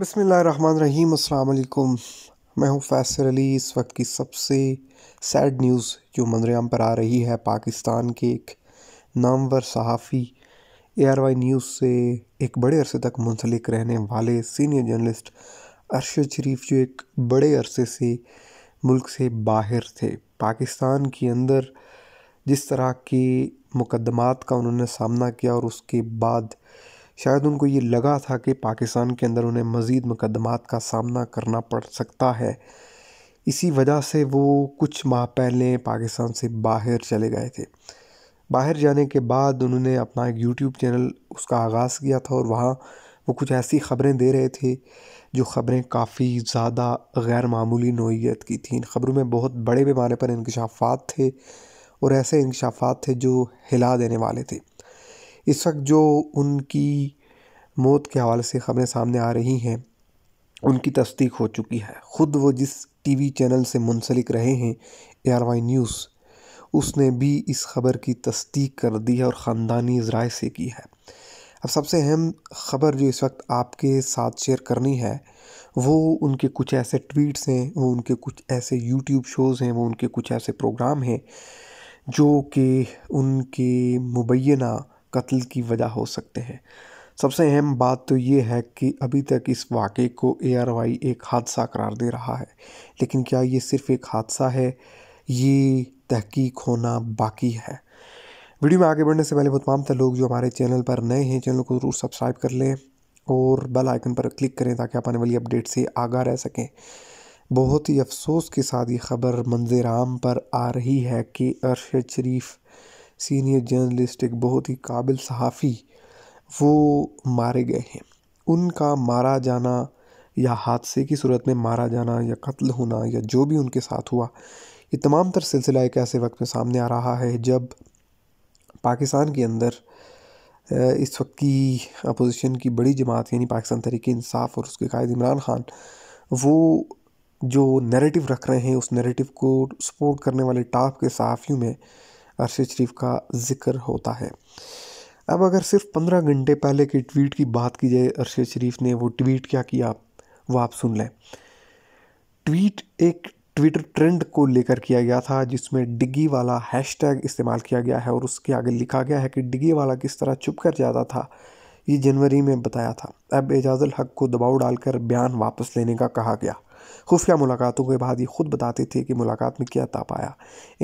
बसमीम् अल्लाम मैं हूं फैसर अली इस वक्त की सबसे सैड न्यूज़ जो मंदरेआम पर आ रही है पाकिस्तान के एक नामवर सहाफ़ी ए वाई न्यूज़ से एक बड़े अरसे तक मुंसलिक रहने वाले सीनियर जर्नलिस्ट अरशद शरीफ जो एक बड़े अरसे से मुल्क से बाहर थे पाकिस्तान के अंदर जिस तरह के मुकदमात का उन्होंने सामना किया और उसके बाद शायद उनको ये लगा था कि पाकिस्तान के अंदर उन्हें मज़ीद मुकदमात का सामना करना पड़ सकता है इसी वजह से वो कुछ माह पहले पाकिस्तान से बाहर चले गए थे बाहर जाने के बाद उन्होंने अपना एक यूट्यूब चैनल उसका आगाज़ किया था और वहाँ वो कुछ ऐसी ख़बरें दे रहे थे जो ख़बरें काफ़ी ज़्यादा गैर मामूली नोयत की थी इन ख़बरों में बहुत बड़े पैमाने पर इनकशाफात थे और ऐसे इंकशाफात थे जो हिला देने वाले थे इस वक्त जो उनकी मौत के हवाले से ख़बरें सामने आ रही हैं उनकी तस्दीक हो चुकी है ख़ुद वो जिस टीवी चैनल से मुंसलिक रहे हैं ए आर वाई न्यूज़ उसने भी इस खबर की तस्दीक कर दी है और ख़ानदानी राय से की है अब सबसे अहम ख़बर जो इस वक्त आपके साथ शेयर करनी है वो उनके कुछ ऐसे ट्वीट्स हैं वो उनके कुछ ऐसे यूट्यूब शोज़ हैं वो उनके कुछ ऐसे प्रोग्राम हैं जो कि उनके मुबैना कत्ल की वजह हो सकते हैं सबसे अहम बात तो ये है कि अभी तक इस वाक़े को ए आर वाई एक हादसा करार दे रहा है लेकिन क्या ये सिर्फ एक हादसा है ये तहकीक होना बाकी है वीडियो में आगे बढ़ने से पहले वो तमाम तर लोग जो हमारे चैनल पर नए हैं चैनल को ज़रूर सब्सक्राइब कर लें और बेल आइकन पर क्लिक करें ताकि आप आने वाली अपडेट से आगा रह सकें बहुत ही अफसोस के साथ ये खबर मंजर आम पर आ रही है कि अरशद शरीफ सीनियर जर्नलिस्ट एक बहुत ही काबिल सहाफ़ी वो मारे गए हैं उनका मारा जाना या हादसे की सूरत में मारा जाना या कत्ल होना या जो भी उनके साथ हुआ ये तमाम तर सिलसिला एक ऐसे वक्त में सामने आ रहा है जब पाकिस्तान के अंदर इस वक्त की अपोजिशन की बड़ी जमात यानी पाकिस्तान तरीके इंसाफ और उसके कायद इमरान खान वो जो नैरेटिव रख रहे हैं उस नैरेटिव को सपोर्ट करने वाले टाप के सहाफ़ियों में अरशद शरीफ का जिक्र होता है अब अगर सिर्फ पंद्रह घंटे पहले के ट्वीट की बात की जाए अरशद शरीफ ने वो ट्वीट क्या किया वो आप सुन लें ट्वीट एक ट्विटर ट्रेंड को लेकर किया गया था जिसमें डिग्गी वाला हैशटैग इस्तेमाल किया गया है और उसके आगे लिखा गया है कि डिग्गी वाला किस तरह चुप कर जाता था ये जनवरी में बताया था अब एजाज़ हक को दबाव डालकर बयान वापस लेने का कहा गया खुफिया मुलाकातों के बाद ये खुद बताते थे कि मुलाकात में क्या ताप आया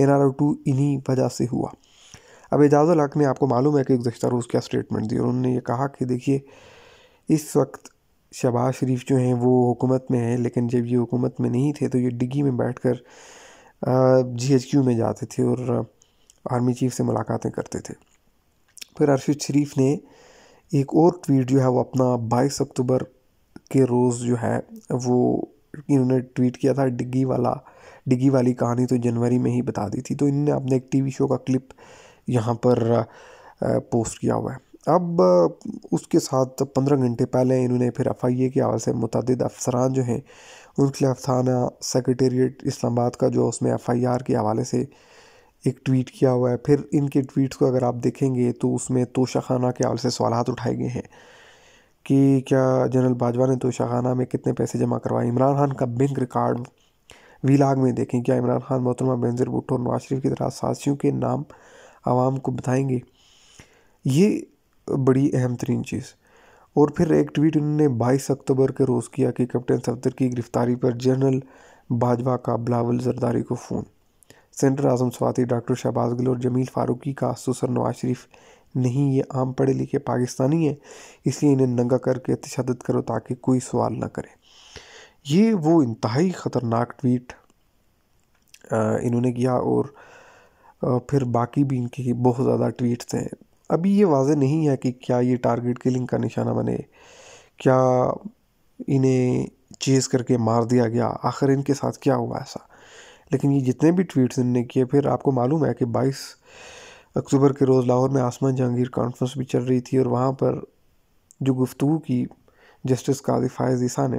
एन आर टू इन्हीं वजह से हुआ अब एजाज हक ने आपको मालूम है कि गुजशत रोज़ क्या स्टेटमेंट दी और उन्होंने ये कहा कि देखिए इस वक्त शहबाज शरीफ जो हैं वो हुकूमत में हैं लेकिन जब ये हुकूमत में नहीं थे तो ये डिगी में बैठ कर जी एच क्यू में जाते थे और आर्मी चीफ से मुलाकातें करते थे फिर अरशद शरीफ ने एक और ट्वीट जो है वो अपना बाईस अक्टूबर के रोज़ जो है वो इन्होंने ट्वीट किया था डिग्गी वाला डिग्गी वाली कहानी तो जनवरी में ही बता दी थी तो इनने अपने एक टीवी शो का क्लिप यहाँ पर पोस्ट किया हुआ है अब उसके साथ पंद्रह घंटे पहले इन्होंने फिर एफ आई ए के हवाले से मुतद अफसरान जो हैं उनके खिलाफ थाना सेक्रटेरिएट इस्लामाबाद का जो उसमें एफ आई आर के हवाले से एक ट्वीट किया हुआ है फिर इनके ट्वीट को अगर आप देखेंगे तो उसमें तोशा खाना के हवाले से सवाल उठाए गए हैं कि क्या जनरल बाजवा ने तो शाहाना में कितने पैसे जमा करवाए इमरान खान का बैंक रिकॉर्ड वीलाग में देखें क्या इमरान खान मोहतरमा बेंजर भुट्टो और नवाज शरीफ की तरह साथियों के नाम आवाम को बताएंगे ये बड़ी अहम तरीन चीज़ और फिर एक ट्वीट उन्होंने बाईस अक्टूबर के रोज़ किया कि कैप्टन सफदर की गिरफ्तारी पर जनरल बाजवा का बिलावल जरदारी को phone senator Azam Swati doctor Shahbaz Gill और जमील फारूकी का सुसर नवाज शरीफ नहीं ये आम पढ़े लिखे पाकिस्तानी हैं इसलिए इन्हें नंगा करके तशद करो ताकि कोई सवाल ना करे ये वो इंतहाई ख़तरनाक ट्वीट इन्होंने किया और फिर बाकी भी इनके बहुत ज़्यादा ट्वीट्स हैं अभी ये वाज नहीं है कि क्या ये टारगेट किलिंग का निशाना बने क्या इन्हें चेज़ करके मार दिया गया आखिर इनके साथ क्या हुआ ऐसा लेकिन ये जितने भी ट्वीट्स इन्होंने किए फिर आपको मालूम है कि बाईस अक्टूबर के रोज़ लाहौर में आसमान जहांगीर कॉन्फ्रेंस भी चल रही थी और वहाँ पर जो गुफ्तु की जस्टिस कादिफ फायज़ ईसा ने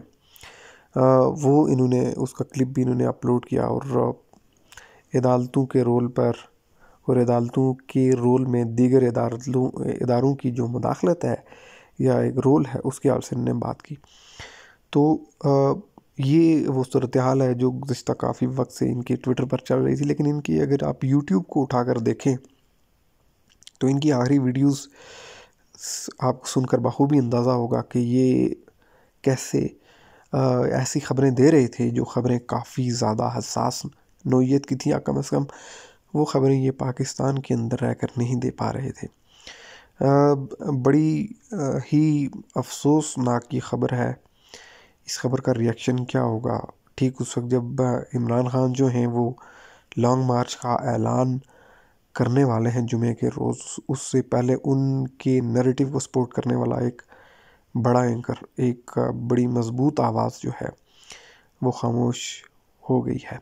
वो इन्होंने उसका क्लिप भी इन्होंने अपलोड किया और अदालतों के रोल पर और अदालतों के रोल में दीगर अदालतों इदारों की जो मुदाखलत है या एक रोल है उसके हाल से इन्होंने बात की तो ये वो सूरत हाल है जो गुज्त काफ़ी वक्त से इनके ट्विटर पर चल रही थी लेकिन इनकी अगर आप यूट्यूब को उठाकर देखें तो इनकी आखिरी वीडियोस आपको सुनकर बखूबी अंदाज़ा होगा कि ये कैसे आ, ऐसी ख़बरें दे रहे थे जो ख़बरें काफ़ी ज़्यादा हसास नोयत की थी या कम अज़ कम वो ख़बरें ये पाकिस्तान के अंदर रहकर नहीं दे पा रहे थे आ, बड़ी आ, ही अफसोसनाक ये ख़बर है इस ख़बर का रिएक्शन क्या होगा ठीक उस वक्त जब इमरान ख़ान जो हैं वो लॉन्ग मार्च का ऐलान करने वाले हैं जुमे के रोज़ उससे पहले उनके नरेटिव को सपोर्ट करने वाला एक बड़ा एंकर एक बड़ी मज़बूत आवाज़ जो है वो खामोश हो गई है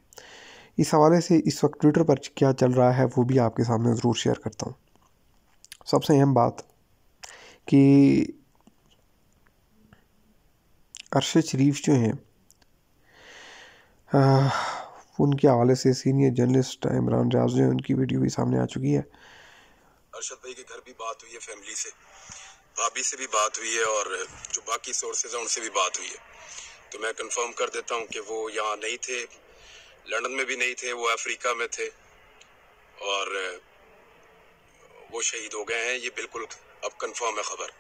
इस हवाले से इस वक्त ट्विटर पर क्या चल रहा है वो भी आपके सामने ज़रूर शेयर करता हूँ सबसे अहम बात कि अरशद शरीफ जो हैं उनके हवाले से सीनियर जर्नलिस्ट इमरान राज ने उनकी वीडियो भी सामने आ चुकी है अरशद भाई के घर भी बात हुई है फैमिली से भाभी से भी बात हुई है और जो बाकी सोर्सेज हैं उनसे भी बात हुई है तो मैं कंफर्म कर देता हूं कि वो यहाँ नहीं थे लंदन में भी नहीं थे वो अफ्रीका में थे और वो शहीद हो गए हैं ये बिल्कुल अब कंफर्म है खबर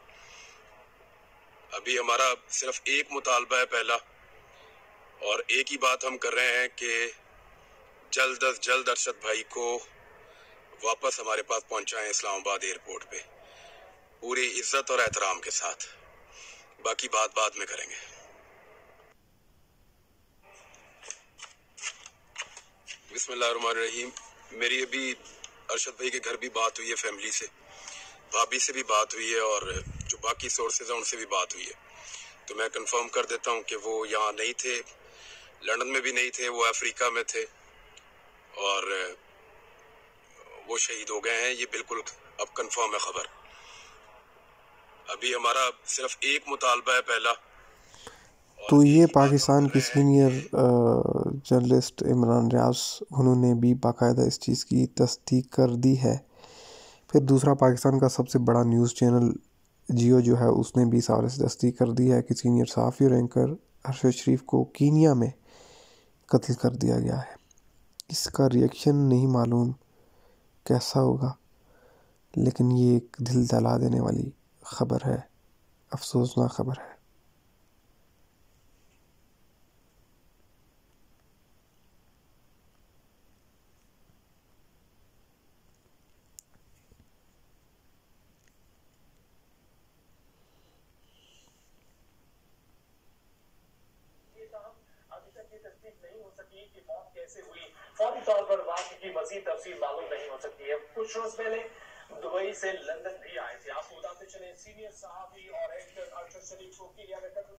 अभी हमारा सिर्फ एक मुतालबा है पहला और एक ही बात हम कर रहे हैं कि जल्द अज जल्द अरशद भाई को वापस हमारे पास पहुंचाए इस्लामाबाद एयरपोर्ट पे पूरी इज्जत और एहतराम के साथ बाकी बात बाद में करेंगे बिस्मिल्लाहिर्रहमानिर्रहीम मेरी अभी अरशद भाई के घर भी बात हुई है फैमिली से भाभी से भी बात हुई है और जो बाकी सोर्सेज हैं उनसे भी बात हुई है तो मैं कंफर्म कर देता हूँ कि वो यहाँ नहीं थे लंदन में भी नहीं थे वो अफ्रीका में थे और वो शहीद हो गए हैं ये बिल्कुल अब कंफर्म है खबर अभी हमारा सिर्फ एक मुतालबा है पहला तो ये पाकिस्तान की सीनियर जर्नलिस्ट इमरान रियाज उन्होंने भी बाकायदा इस चीज़ की तस्दीक कर दी है फिर दूसरा पाकिस्तान का सबसे बड़ा न्यूज़ चैनल जियो जो है उसने भी सारे से तस्दीक कर दी है कि सीनियर साफ़ी और एंकर हर्ष शरीफ को कीनिया में कत्ल कर दिया गया है इसका रिएक्शन नहीं मालूम कैसा होगा लेकिन ये एक दिल दला देने वाली ख़बर है अफसोसनाक ख़बर है नहीं हो सकी मौत कैसे हुई फौरी तौर पर वाक्य की मजीद तफसी मालूम नहीं हो सकती है कुछ रोज पहले दुबई से लंदन भी आए थे आपको बताते चले सीनियर साहबी और एक्टर अर्शद शरीफ को